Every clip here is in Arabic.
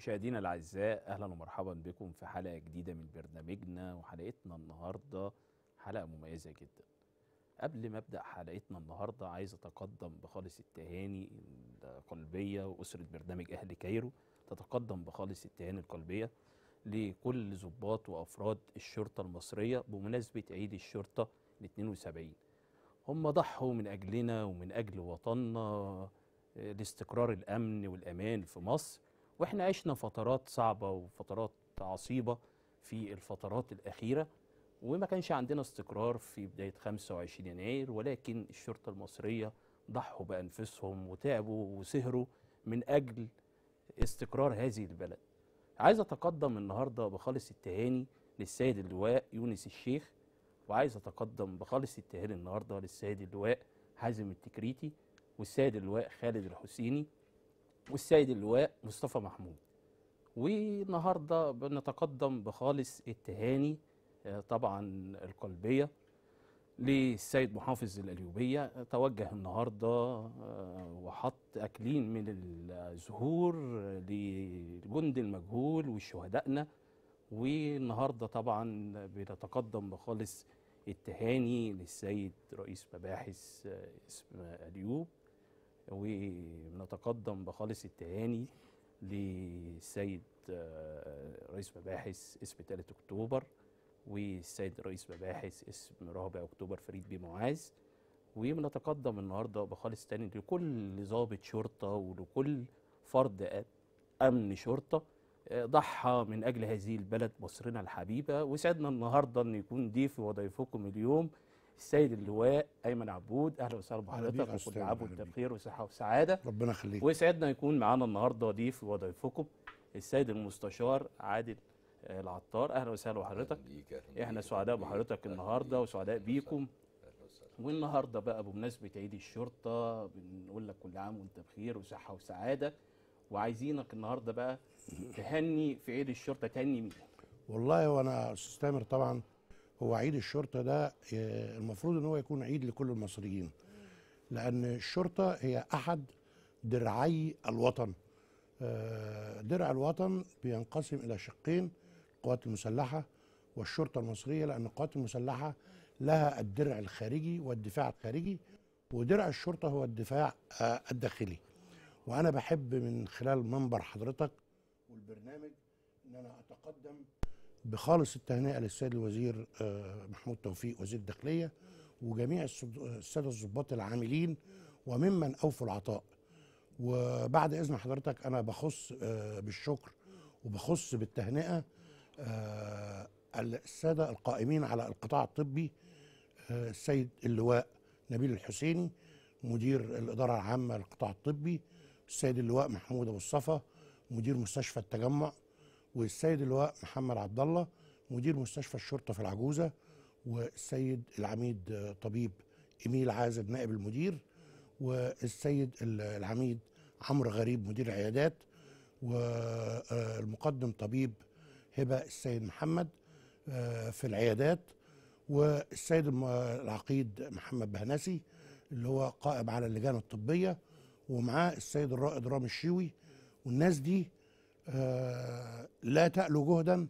مشاهدينا الاعزاء اهلا ومرحبا بكم في حلقه جديده من برنامجنا وحلقتنا النهارده حلقه مميزه جدا. قبل ما ابدا حلقتنا النهارده عايز اتقدم بخالص التهاني القلبيه واسره برنامج اهل كايرو تتقدم بخالص التهاني القلبيه لكل ضباط وافراد الشرطه المصريه بمناسبه عيد الشرطه 72 هم ضحوا من اجلنا ومن اجل وطننا آه، لاستقرار الامن والامان في مصر واحنا عشنا فترات صعبه وفترات عصيبه في الفترات الاخيره وما كانش عندنا استقرار في بدايه 25 يناير ولكن الشرطه المصريه ضحوا بانفسهم وتعبوا وسهروا من اجل استقرار هذه البلد. عايز اتقدم النهارده بخالص التهاني للسيد اللواء يونس الشيخ وعايز اتقدم بخالص التهاني النهارده للسيد اللواء حازم التكريتي والسيد اللواء خالد الحسيني والسيد اللواء مصطفى محمود والنهارده بنتقدم بخالص التهاني آه، طبعا القلبيه للسيد محافظ الأليوبية توجه النهاردة آه، وحط أكلين من الزهور لجند المجهول وشهدائنا والنهاردة طبعا بنتقدم بخالص التهاني للسيد رئيس مباحث آه، اسم أليوب وبنتقدم بخالص التهاني للسيد آه، رئيس مباحث اسم 3 اكتوبر والسيد رئيس مباحث اسم رابع اكتوبر فريد بيه معاذ وبنتقدم النهارده بخالص تاني لكل ضابط شرطه ولكل فرد امن شرطه آه، ضحى من اجل هذه البلد مصرنا الحبيبه وسعدنا النهارده ان يكون ضيفي وضيفكم اليوم السيد اللواء ايمن عبود اهلا وسهلا بحضرتك وكل عام وانت بخير وصحه وسعاده ربنا يخليك ويسعدنا يكون معانا النهارده ضيف وضيفكم السيد المستشار عادل آه، العطار اهلا وسهلا بحضرتك احنا سعداء بحضرتك النهارده وسعداء بيكم والنهارده بقى بمناسبه عيد الشرطه بنقول لك كل عام وانت بخير وصحه وسعاده وعايزينك النهارده بقى تهني في عيد الشرطه تهني مين والله وانا استاذ تامر طبعا هو عيد الشرطة ده آه، المفروض ان هو يكون عيد لكل المصريين لأن الشرطة هي أحد درعي الوطن آه، درع الوطن بينقسم إلى شقين القوات المسلحة والشرطة المصرية لأن القوات المسلحة لها الدرع الخارجي والدفاع الخارجي ودرع الشرطة هو الدفاع آه، الداخلي وأنا بحب من خلال منبر حضرتك والبرنامج إن أنا أتقدم بخالص التهنئه للسيد الوزير آه، محمود توفيق وزير الداخليه وجميع الساده الضباط العاملين وممن اوفوا العطاء وبعد اذن حضرتك انا بخص آه، بالشكر وبخص بالتهنئه آه، الساده القائمين على القطاع الطبي السيد اللواء نبيل الحسيني مدير الاداره العامه للقطاع الطبي السيد اللواء محمود ابو الصفا مدير مستشفى التجمع والسيد اللواء محمد عبد الله مدير مستشفى الشرطه في العجوزه والسيد العميد آه، طبيب ايميل عازب نائب المدير والسيد العميد عمرو غريب مدير العيادات والمقدم آه، طبيب هبة السيد محمد آه، في العيادات والسيد العقيد محمد بهنسي اللي هو قائم على اللجان الطبية ومعاه السيد الرائد رامي الشيوي والناس دي آه، لا تألو جهدا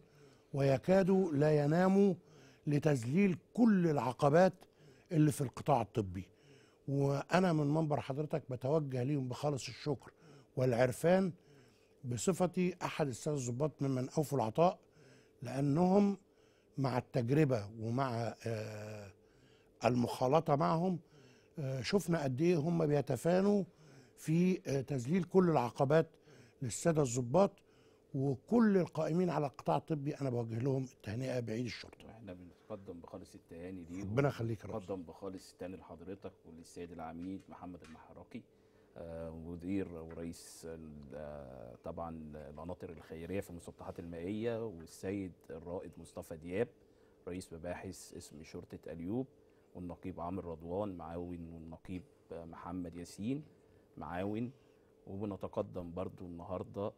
ويكاد لا ينام لتذليل كل العقبات اللي في القطاع الطبي وأنا من منبر حضرتك بتوجه ليهم بخالص الشكر والعرفان بصفتي أحد السادة الضباط ممن أوفوا العطاء لأنهم مع التجربة ومع آه، المخالطة معهم آه، شفنا قد إيه هم بيتفانوا في تذليل كل العقبات للسادة الضباط وكل القائمين على القطاع الطبي انا بوجه لهم التهنئه بعيد الشرطه. احنا بنتقدم بخالص التهاني ليه ربنا يخليك يا بخالص التهاني لحضرتك وللسيد العميد محمد المحراقي آه مدير ورئيس آه، طبعا المناطر الخيريه في المسطحات المائيه والسيد الرائد مصطفى دياب رئيس مباحث اسم شرطه اليوب والنقيب عامر رضوان معاون والنقيب محمد ياسين معاون وبنتقدم برضو النهارده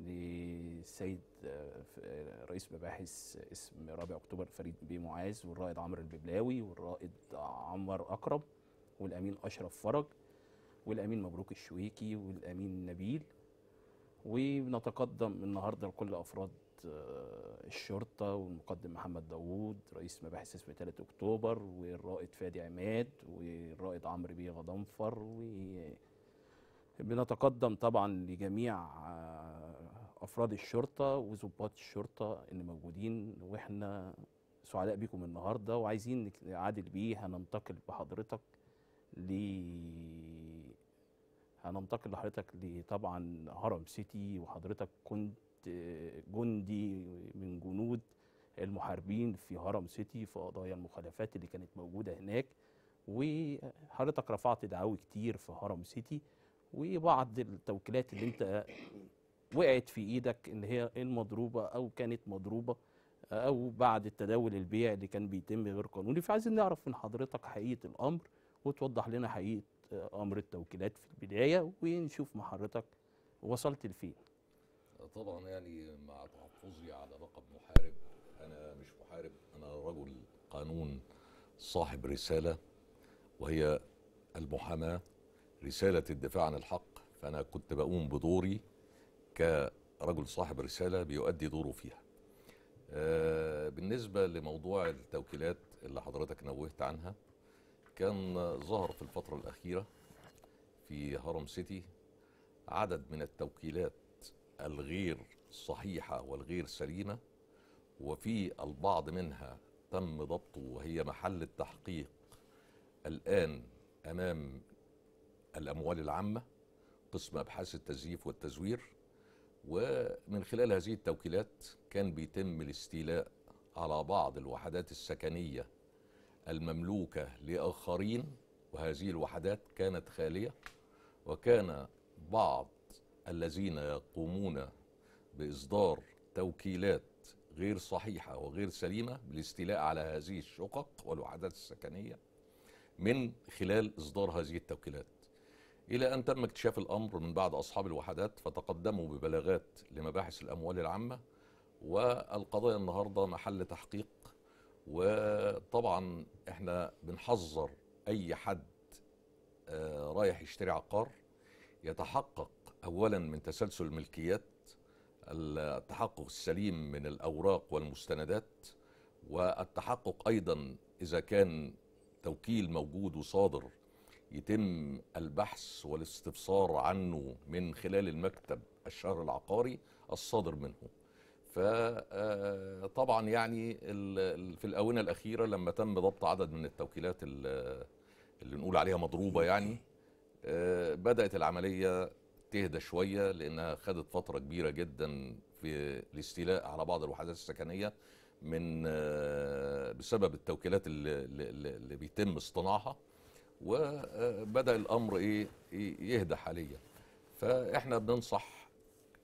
للسيد آه، آه، رئيس مباحث اسم رابع اكتوبر فريد بيه معاذ والرائد عمرو الببلاوي والرائد عمر اقرب والامين اشرف فرج والامين مبروك الشويكي والامين نبيل وبنتقدم النهارده لكل افراد آه، الشرطه والمقدم محمد داوود رئيس مباحث اسم 3 اكتوبر والرائد فادي عماد والرائد عمرو بيه غضنفر و بنتقدم طبعا لجميع افراد الشرطه وظباط الشرطه اللي موجودين واحنا سعداء بيكم النهارده وعايزين عادل بيه هننتقل بحضرتك ل هننتقل لحضرتك طبعا هرم سيتي وحضرتك كنت جندي من جنود المحاربين في هرم سيتي في قضايا المخالفات اللي كانت موجوده هناك وحضرتك رفعت دعاوي كتير في هرم سيتي وبعض التوكيلات اللي انت وقعت في ايدك ان هي المضروبه او كانت مضروبه او بعد التداول البيع اللي كان بيتم غير قانوني فعايزين نعرف من حضرتك حقيقه الامر وتوضح لنا حقيقه آه، امر التوكيلات في البدايه ونشوف مع حضرتك وصلت لفين طبعا يعني مع تحفظي على لقب محارب انا مش محارب انا رجل قانون صاحب رساله وهي المحاماه رساله الدفاع عن الحق فانا كنت بقوم بدوري كرجل صاحب رسالة بيؤدي دوره فيها آه، بالنسبة لموضوع التوكيلات اللي حضرتك نوهت عنها كان ظهر في الفترة الأخيرة في هرم سيتي عدد من التوكيلات الغير صحيحة والغير سليمة وفي البعض منها تم ضبطه وهي محل التحقيق الآن أمام الأموال العامة قسم أبحاث التزييف والتزوير ومن خلال هذه التوكيلات كان بيتم الاستيلاء على بعض الوحدات السكنية المملوكة لآخرين وهذه الوحدات كانت خالية وكان بعض الذين يقومون بإصدار توكيلات غير صحيحة وغير سليمة بالاستيلاء على هذه الشقق والوحدات السكنية من خلال إصدار هذه التوكيلات إلى أن تم اكتشاف الأمر من بعد أصحاب الوحدات فتقدموا ببلاغات لمباحث الأموال العامة والقضايا النهاردة محل تحقيق وطبعا احنا بنحذر أي حد آه، رايح يشتري عقار يتحقق أولا من تسلسل الملكيات التحقق السليم من الأوراق والمستندات والتحقق أيضا إذا كان توكيل موجود وصادر يتم البحث والاستفسار عنه من خلال المكتب الشهر العقاري الصادر منه فطبعا آه، يعني في الآونة الأخيرة لما تم ضبط عدد من التوكيلات اللي نقول عليها مضروبة يعني آه، بدأت العملية تهدى شوية لأنها خدت فترة كبيرة جدا في الاستيلاء على بعض الوحدات السكنية من آه، بسبب التوكيلات اللي, اللي بيتم اصطناعها وبدا الامر إيه،, ايه يهدى حاليا فاحنا بننصح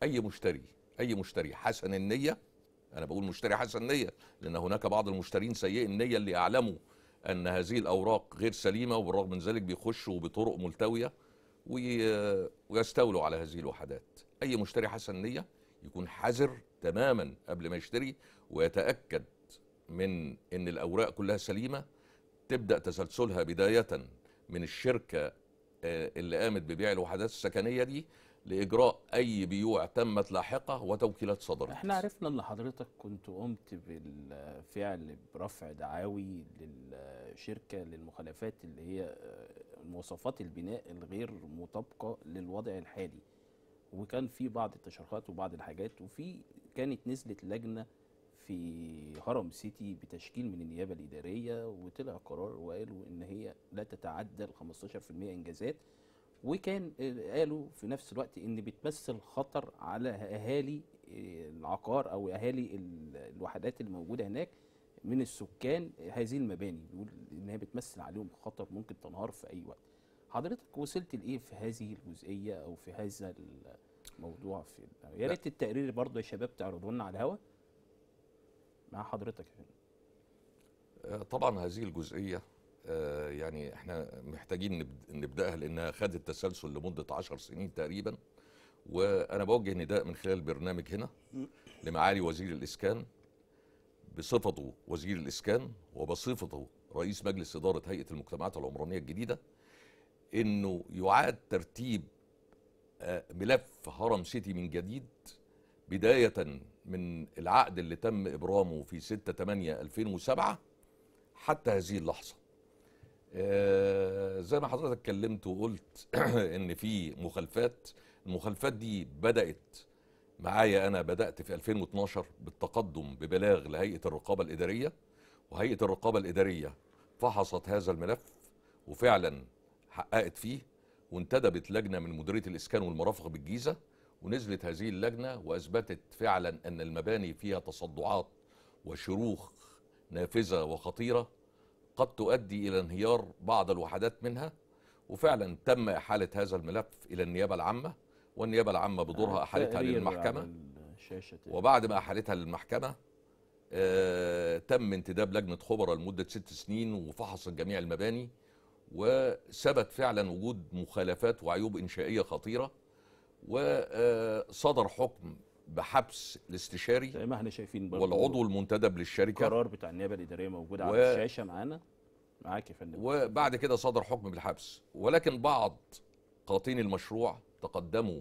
اي مشتري اي مشتري حسن النيه انا بقول مشتري حسن النيه لان هناك بعض المشترين سيئ النيه اللي يعلموا ان هذه الاوراق غير سليمه وبالرغم من ذلك بيخشوا بطرق ملتويه ويستولوا على هذه الوحدات اي مشتري حسن النيه يكون حذر تماما قبل ما يشتري ويتاكد من ان الاوراق كلها سليمه تبدا تسلسلها بدايه من الشركه آه، اللي قامت ببيع الوحدات السكنيه دي لاجراء اي بيوع تمت لاحقه وتوكيلات صدرت احنا عرفنا ان حضرتك كنت قمت بالفعل برفع دعاوي للشركه للمخالفات اللي هي آه، مواصفات البناء الغير مطابقه للوضع الحالي وكان في بعض التشريحات وبعض الحاجات وفي كانت نزلت لجنه في هرم سيتي بتشكيل من النيابه الاداريه وطلع قرار وقالوا ان هي لا تتعدى ال 15% انجازات وكان قالوا في نفس الوقت ان بتمثل خطر على اهالي العقار او اهالي الوحدات الموجوده هناك من السكان هذه المباني بيقول هي بتمثل عليهم خطر ممكن تنهار في اي وقت حضرتك وصلت لايه في هذه الجزئيه او في هذا الموضوع في يا ريت التقرير برضه يا شباب تعرضوا لنا على الهواء مع حضرتك آه، طبعا هذه الجزئيه آه، يعني احنا محتاجين نبداها لانها خدت تسلسل لمده عشر سنين تقريبا وانا بوجه نداء من خلال برنامج هنا لمعالي وزير الاسكان بصفته وزير الاسكان وبصفته رئيس مجلس اداره هيئه المجتمعات العمرانيه الجديده انه يعاد ترتيب آه، ملف هرم سيتي من جديد بداية من العقد اللي تم إبرامه في 6 8 2007 حتى هذه اللحظة آه، زي ما حضرتك اتكلمت وقلت ان في مخالفات المخالفات دي بدأت معايا أنا بدأت في 2012 بالتقدم ببلاغ لهيئة الرقابة الإدارية وهيئة الرقابة الإدارية فحصت هذا الملف وفعلا حققت فيه وانتدبت لجنة من مديرية الإسكان والمرافق بالجيزة ونزلت هذه اللجنة وأثبتت فعلا أن المباني فيها تصدعات وشروخ نافذة وخطيرة قد تؤدي إلى انهيار بعض الوحدات منها وفعلا تم إحالة هذا الملف إلى النيابة العامة والنيابة العامة بدورها آه، أحالتها للمحكمة وبعد ما أحالتها للمحكمة آه تم انتداب لجنة خبراء لمدة ست سنين وفحصت جميع المباني وثبت فعلا وجود مخالفات وعيوب إنشائية خطيرة وصدر حكم بحبس الاستشاري زي ما احنا شايفين والعضو المنتدب للشركه القرار بتاع النيابه الاداريه موجود و... على الشاشه معانا معاك يا فندم وبعد كده صدر حكم بالحبس ولكن بعض قاطين المشروع تقدموا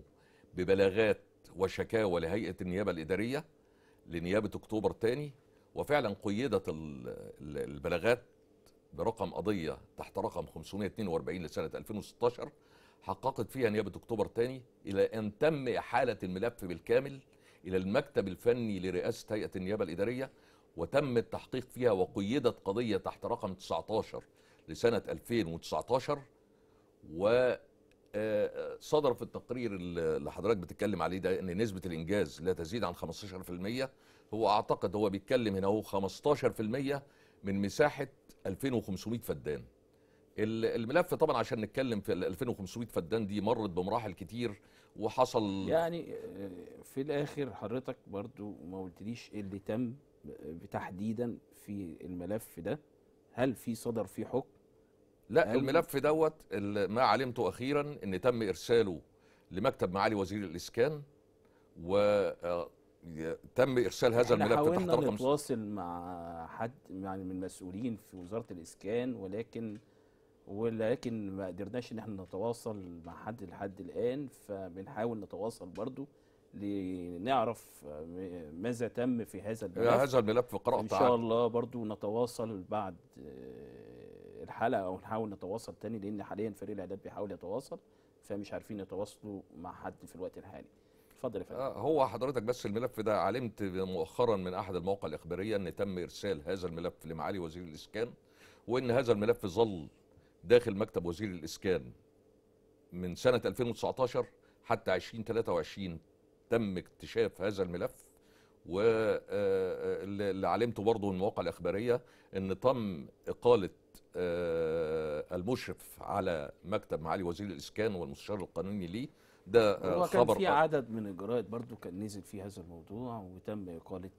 ببلاغات وشكاوى لهيئه النيابه الاداريه لنيابه اكتوبر تاني وفعلا قيدت البلاغات برقم قضيه تحت رقم 542 لسنه 2016 حققت فيها نيابه اكتوبر ثاني الى ان تم احاله الملف بالكامل الى المكتب الفني لرئاسه هيئه النيابه الاداريه وتم التحقيق فيها وقيدت قضيه تحت رقم 19 لسنه 2019 و آه، صدر في التقرير اللي حضرتك بتتكلم عليه ده ان نسبه الانجاز لا تزيد عن 15% هو اعتقد هو بيتكلم هنا هو 15% من مساحه 2500 فدان الملف طبعا عشان نتكلم في ال 2500 فدان دي مرت بمراحل كتير وحصل يعني آه، في الاخر حضرتك برضو ما قلتليش اللي تم آه، تحديدا في الملف ده هل في صدر فيه حكم لا الملف دوت ما علمته اخيرا ان تم ارساله لمكتب معالي وزير الاسكان و آه، تم ارسال هذا الملف تحت رقم نتواصل مع حد يعني من المسؤولين في وزاره الاسكان ولكن ولكن ما قدرناش ان احنا نتواصل مع حد لحد الان فبنحاول نتواصل برضو لنعرف ماذا تم في هذا الملف هذا الملف قراءة ان شاء الله برضو نتواصل بعد آه، الحلقه او نحاول نتواصل تاني لان حاليا فريق الاعداد بيحاول يتواصل فمش عارفين يتواصلوا مع حد في الوقت الحالي اتفضل يا فندم آه، هو حضرتك بس الملف ده علمت مؤخرا من احد المواقع الاخباريه ان تم ارسال هذا الملف لمعالي وزير الاسكان وان هذا الملف ظل داخل مكتب وزير الإسكان من سنة 2019 حتى 2023 تم اكتشاف هذا الملف واللي آه، آه، علمته برضه من المواقع الإخبارية أن تم إقالة آه، المشرف على مكتب معالي وزير الإسكان والمستشار القانوني ليه ده خبر كان في عدد من الجرائد برضه كان نزل في هذا الموضوع وتم إقالة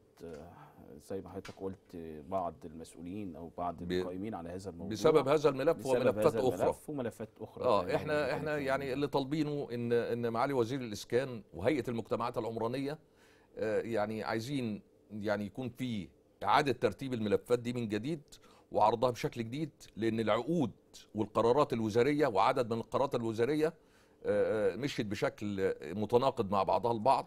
زي ما حضرتك قلت بعض المسؤولين او بعض القائمين على هذا الموضوع بسبب هذا الملف بسبب وملفات هذا اخرى وملفات اخرى اه احنا احنا يعني اللي طالبينه ان ان معالي وزير الاسكان وهيئه المجتمعات العمرانيه آه، يعني عايزين يعني يكون في اعاده ترتيب الملفات دي من جديد وعرضها بشكل جديد لان العقود والقرارات الوزاريه وعدد من القرارات الوزاريه آه، آه، مشيت بشكل متناقض مع بعضها البعض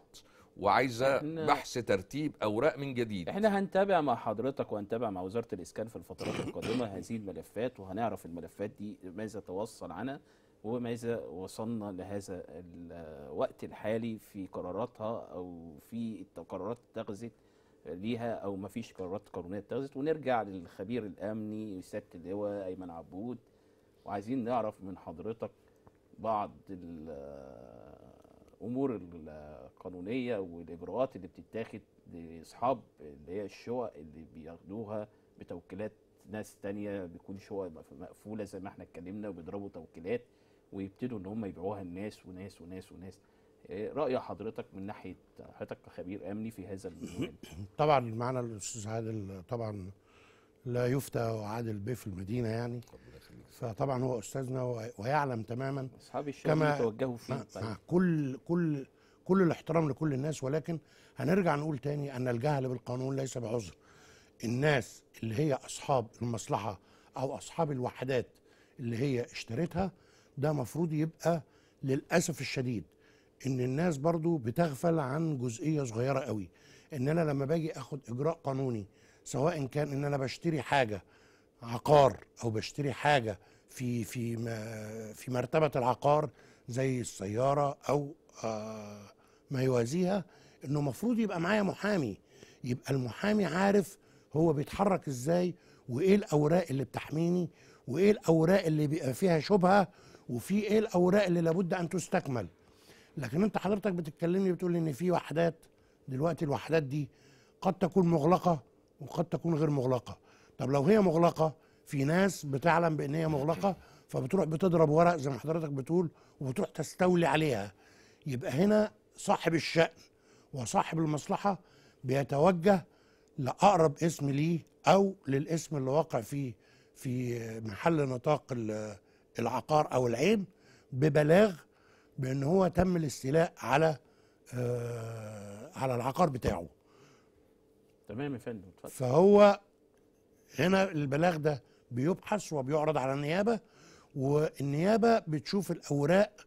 وعايزه بحث ترتيب اوراق من جديد احنا هنتابع مع حضرتك وهنتابع مع وزاره الاسكان في الفترات القادمه هذه الملفات وهنعرف الملفات دي ماذا توصل عنها وماذا وصلنا لهذا الوقت الحالي في قراراتها او في قرارات اتخذت ليها او ما فيش قرارات قانونيه اتخذت ونرجع للخبير الامني سياده اللواء ايمن عبود وعايزين نعرف من حضرتك بعض الامور القانونيه والاجراءات اللي بتتاخد لاصحاب اللي هي الشقق اللي بياخدوها بتوكيلات ناس تانية بيكون شقق مقفوله زي ما احنا اتكلمنا وبيضربوا توكيلات ويبتدوا ان هم يبيعوها لناس وناس وناس وناس آه، راي حضرتك من ناحيه حضرتك كخبير امني في هذا طبعا معنا الاستاذ عادل طبعا لا يفتى عادل بيه في المدينه يعني فطبعا هو استاذنا ويعلم تماما اصحاب الشباب توجهوا فيه كل كل كل الاحترام لكل الناس ولكن هنرجع نقول تاني أن الجهل بالقانون ليس بعذر الناس اللي هي أصحاب المصلحة أو أصحاب الوحدات اللي هي اشترتها ده مفروض يبقى للأسف الشديد إن الناس برضو بتغفل عن جزئية صغيرة قوي إن أنا لما باجي أخد إجراء قانوني سواء كان إن أنا بشتري حاجة عقار أو بشتري حاجة في في في مرتبة العقار زي السيارة أو آه ما يوازيها انه المفروض يبقى معايا محامي يبقى المحامي عارف هو بيتحرك ازاي وايه الاوراق اللي بتحميني وايه الاوراق اللي بيبقى فيها شبهه وفي ايه الاوراق اللي لابد ان تستكمل لكن انت حضرتك بتتكلمني بتقول ان في وحدات دلوقتي الوحدات دي قد تكون مغلقه وقد تكون غير مغلقه طب لو هي مغلقه في ناس بتعلم بان هي مغلقه فبتروح بتضرب ورق زي ما حضرتك بتقول وبتروح تستولي عليها يبقى هنا صاحب الشأن وصاحب المصلحة بيتوجه لأقرب اسم ليه أو للاسم اللي واقع فيه في محل نطاق العقار أو العين ببلاغ بأن هو تم الاستيلاء على آه، على العقار بتاعه تمام يا فندم فهو هنا البلاغ ده بيبحث وبيعرض على النيابه والنيابه بتشوف الاوراق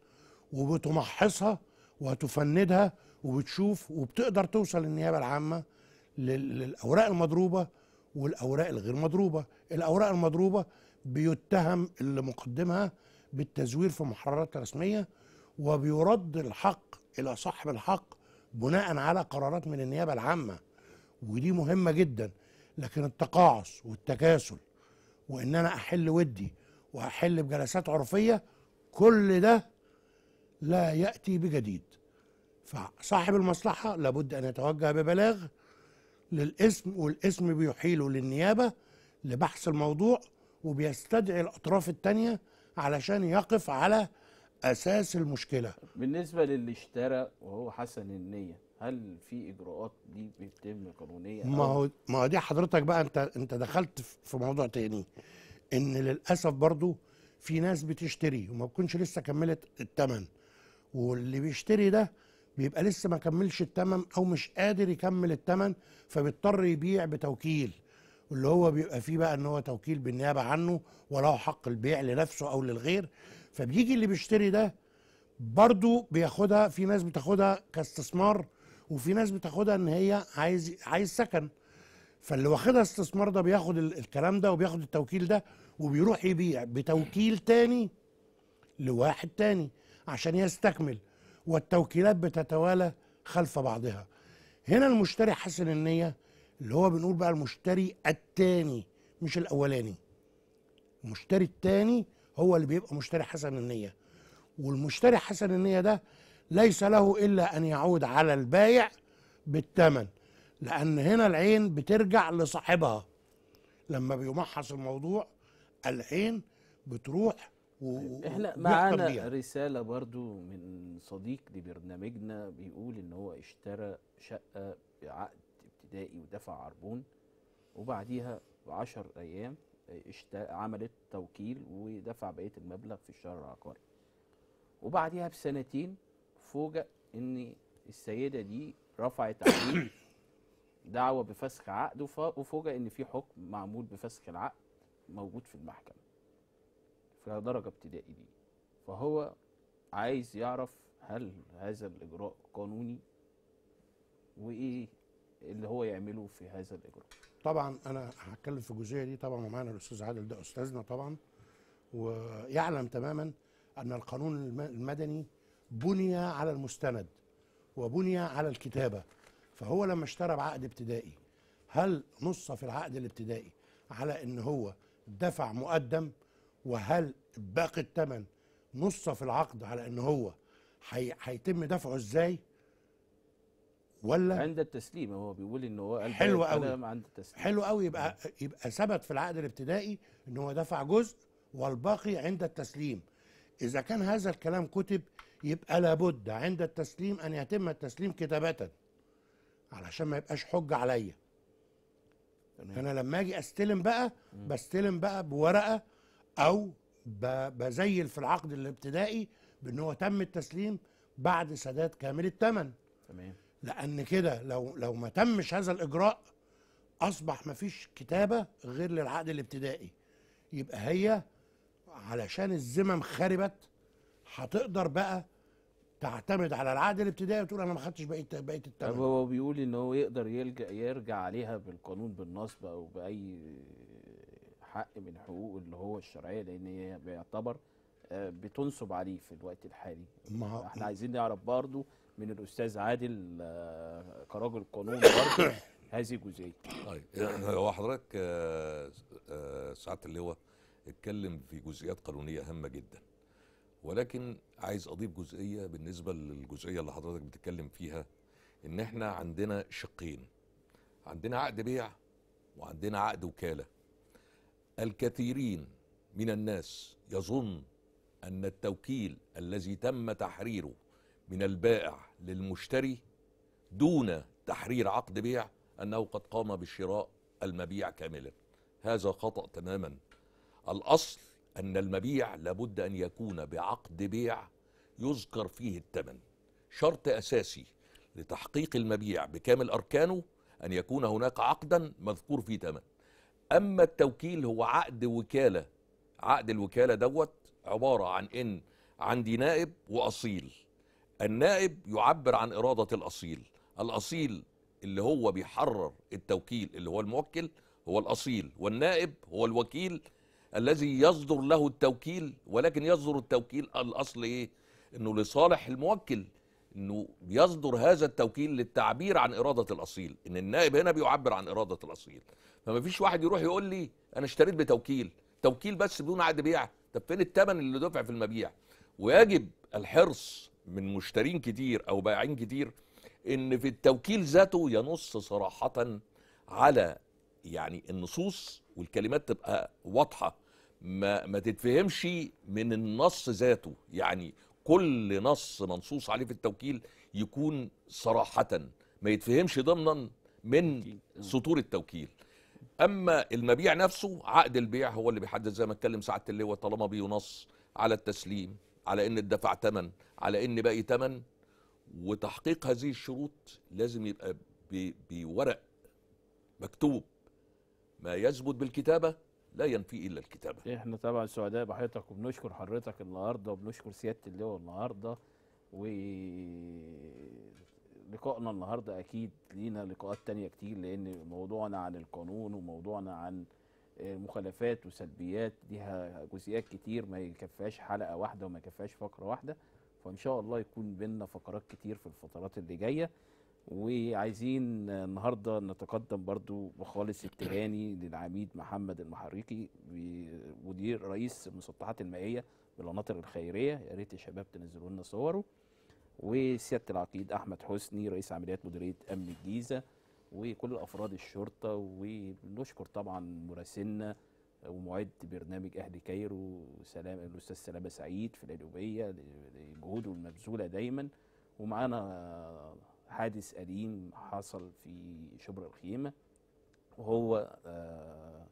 وبتمحصها وهتفندها وبتشوف وبتقدر توصل النيابه العامه للاوراق المضروبه والاوراق الغير مضروبه الاوراق المضروبه بيتهم اللي مقدمها بالتزوير في محررات رسميه وبيرد الحق الى صاحب الحق بناء على قرارات من النيابه العامه ودي مهمه جدا لكن التقاعس والتكاسل وان انا احل ودي واحل بجلسات عرفيه كل ده لا يأتي بجديد فصاحب المصلحة لابد أن يتوجه ببلاغ للاسم والاسم بيحيله للنيابة لبحث الموضوع وبيستدعي الأطراف التانية علشان يقف على أساس المشكلة بالنسبة للي اشترى وهو حسن النية هل في إجراءات دي بتتم قانونية ما هو ما دي حضرتك بقى أنت أنت دخلت في موضوع تاني إن للأسف برضو في ناس بتشتري وما بتكونش لسه كملت الثمن واللي بيشتري ده بيبقى لسه ما كملش التمن او مش قادر يكمل التمن فبيضطر يبيع بتوكيل واللي هو بيبقى فيه بقى ان هو توكيل بالنيابه عنه وله حق البيع لنفسه او للغير فبيجي اللي بيشتري ده برضه بياخدها في ناس بتاخدها كاستثمار وفي ناس بتاخدها ان هي عايز عايز سكن فاللي واخدها استثمار ده بياخد الكلام ده وبياخد التوكيل ده وبيروح يبيع بتوكيل تاني لواحد تاني عشان يستكمل والتوكيلات بتتوالى خلف بعضها هنا المشتري حسن النية اللي هو بنقول بقى المشتري التاني مش الأولاني المشتري التاني هو اللي بيبقى مشتري حسن النية والمشتري حسن النية ده ليس له إلا أن يعود على البايع بالثمن لأن هنا العين بترجع لصاحبها لما بيمحص الموضوع العين بتروح و... احنا معانا رساله برضو من صديق لبرنامجنا بيقول ان هو اشترى شقه بعقد ابتدائي ودفع عربون وبعديها ب 10 ايام اشت... عملت توكيل ودفع بقيه المبلغ في الشهر العقاري وبعديها بسنتين فوجئ ان السيده دي رفعت عليه دعوه بفسخ عقد وفوجئ ان في حكم معمول بفسخ العقد موجود في المحكمه في درجة ابتدائي دي فهو عايز يعرف هل هذا الإجراء قانوني وإيه اللي هو يعمله في هذا الإجراء طبعا أنا هتكلم في الجزئية دي طبعا ومعنا الأستاذ عادل ده أستاذنا طبعا ويعلم تماما أن القانون المدني بني على المستند وبني على الكتابة فهو لما اشترى بعقد ابتدائي هل نص في العقد الابتدائي على ان هو دفع مقدم وهل باقي الثمن نصه في العقد على ان هو هيتم دفعه ازاي ولا عند التسليم هو بيقول ان هو حلو قوي عند التسليم حلو قوي يبقى يبقى ثبت في العقد الابتدائي ان هو دفع جزء والباقي عند التسليم اذا كان هذا الكلام كتب يبقى لابد عند التسليم ان يتم التسليم كتابه علشان ما يبقاش حجه عليا انا لما اجي استلم بقى بستلم بقى بورقه او بزين في العقد الابتدائي بان هو تم التسليم بعد سداد كامل الثمن تمام لان كده لو لو ما تمش هذا الاجراء اصبح ما فيش كتابه غير للعقد الابتدائي يبقى هي علشان الذمم خربت هتقدر بقى تعتمد على العقد الابتدائي وتقول انا ما خدتش بقيه بقيه الثمن طب هو بيقول ان هو يقدر يلجا يرجع عليها بالقانون بالنصب او باي حق من حقوقه اللي هو الشرعيه لان هي بيعتبر آه، بتنصب عليه في الوقت الحالي ما احنا عايزين نعرف برضه من الاستاذ عادل آه، كراجل قانون برضه هذه الجزئيه طيب يعني هو حضرتك آه، سعاده اللواء اتكلم في جزئيات قانونيه هامه جدا ولكن عايز اضيف جزئيه بالنسبه للجزئيه اللي حضرتك بتتكلم فيها ان احنا عندنا شقين عندنا عقد بيع وعندنا عقد وكاله الكثيرين من الناس يظن ان التوكيل الذي تم تحريره من البائع للمشتري دون تحرير عقد بيع انه قد قام بشراء المبيع كاملا هذا خطا تماما الاصل ان المبيع لابد ان يكون بعقد بيع يذكر فيه الثمن شرط اساسي لتحقيق المبيع بكامل اركانه ان يكون هناك عقدا مذكور فيه ثمن اما التوكيل هو عقد وكاله عقد الوكاله دوت عباره عن ان عندي نائب واصيل النائب يعبر عن اراده الاصيل الاصيل اللي هو بيحرر التوكيل اللي هو الموكل هو الاصيل والنائب هو الوكيل الذي يصدر له التوكيل ولكن يصدر التوكيل الاصل ايه انه لصالح الموكل انه يصدر هذا التوكيل للتعبير عن اراده الاصيل ان النائب هنا بيعبر عن اراده الاصيل فما فيش واحد يروح يقول لي انا اشتريت بتوكيل توكيل بس بدون عقد بيع طب فين الثمن اللي دفع في المبيع ويجب الحرص من مشترين كتير او بائعين كتير ان في التوكيل ذاته ينص صراحه على يعني النصوص والكلمات تبقى واضحه ما ما تتفهمش من النص ذاته يعني كل نص منصوص عليه في التوكيل يكون صراحه ما يتفهمش ضمنا من آه. سطور التوكيل اما المبيع نفسه عقد البيع هو اللي بيحدد زي ما اتكلم سعاده اللواء طالما بينص على التسليم على ان اتدفع ثمن على ان باقي ثمن وتحقيق هذه الشروط لازم يبقى بورق مكتوب ما يثبت بالكتابه لا ينفي الا الكتابه احنا طبعا سعداء بحضرتك وبنشكر حضرتك النهارده وبنشكر سياده اللواء النهارده و لقائنا النهارده اكيد لينا لقاءات تانية كتير لان موضوعنا عن القانون وموضوعنا عن آه، مخالفات وسلبيات ليها جزئيات كتير ما يكفاش حلقه واحده وما يكفاش فقره واحده فان شاء الله يكون بينا فقرات كتير في الفترات اللي جايه وعايزين النهارده نتقدم برضو بخالص التهاني للعميد محمد المحريقي مدير رئيس المسطحات المائيه بالقناطر الخيريه يا ريت يا شباب تنزلوا لنا صوره وسياده العقيد احمد حسني رئيس عمليات مديريه امن الجيزه وكل افراد الشرطه ونشكر طبعا مراسلنا ومعد برنامج اهل كايرو سلام الاستاذ سلامه سعيد في الادوبيه لجهوده المبذوله دايما ومعانا حادث أليم حصل في شبر الخيمة وهو آه،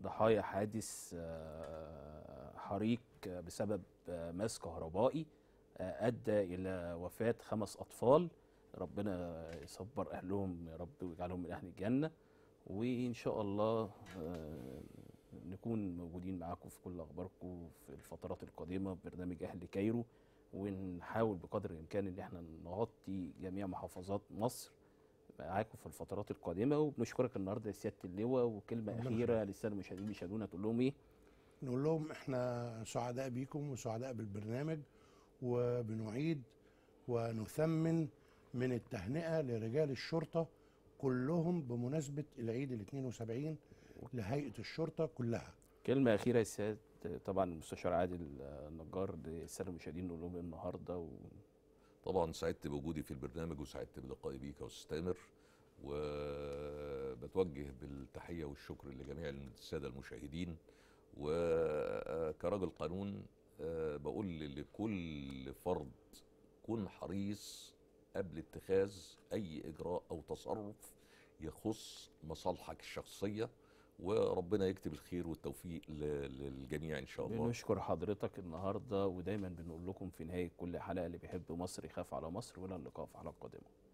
ضحايا حادث آه، حريق بسبب آه، ماس كهربائي ادى الى وفاه خمس اطفال ربنا يصبر اهلهم يا رب ويجعلهم من اهل الجنه وان شاء الله آه، نكون موجودين معاكم في كل اخباركم في الفترات القادمه برنامج اهل كايرو ونحاول بقدر الامكان ان احنا نغطي جميع محافظات مصر معاكم في الفترات القادمه وبنشكرك النهارده سياده اللواء وكلمه اخيره للساده المشاهدين بيشاهدونا تقول لهم ايه؟ نقول لهم احنا سعداء بيكم وسعداء بالبرنامج وبنعيد ونثمن من التهنئة لرجال الشرطة كلهم بمناسبة العيد ال 72 لهيئة الشرطة كلها كلمة أخيرة يا سيادة طبعا المستشار عادل نجار للسادة المشاهدين نقول لهم إيه النهاردة و... طبعا سعدت بوجودي في البرنامج وسعدت بلقائي بيك يا واستمر وبتوجه بالتحية والشكر لجميع السادة المشاهدين وكرجل قانون آه، بقول لكل فرد كن حريص قبل اتخاذ اي اجراء او تصرف يخص مصالحك الشخصيه وربنا يكتب الخير والتوفيق للجميع ان شاء الله بنشكر حضرتك النهارده ودايما بنقول لكم في نهايه كل حلقه اللي بيحب مصر يخاف على مصر ولا اللقاء في حلقه قادمه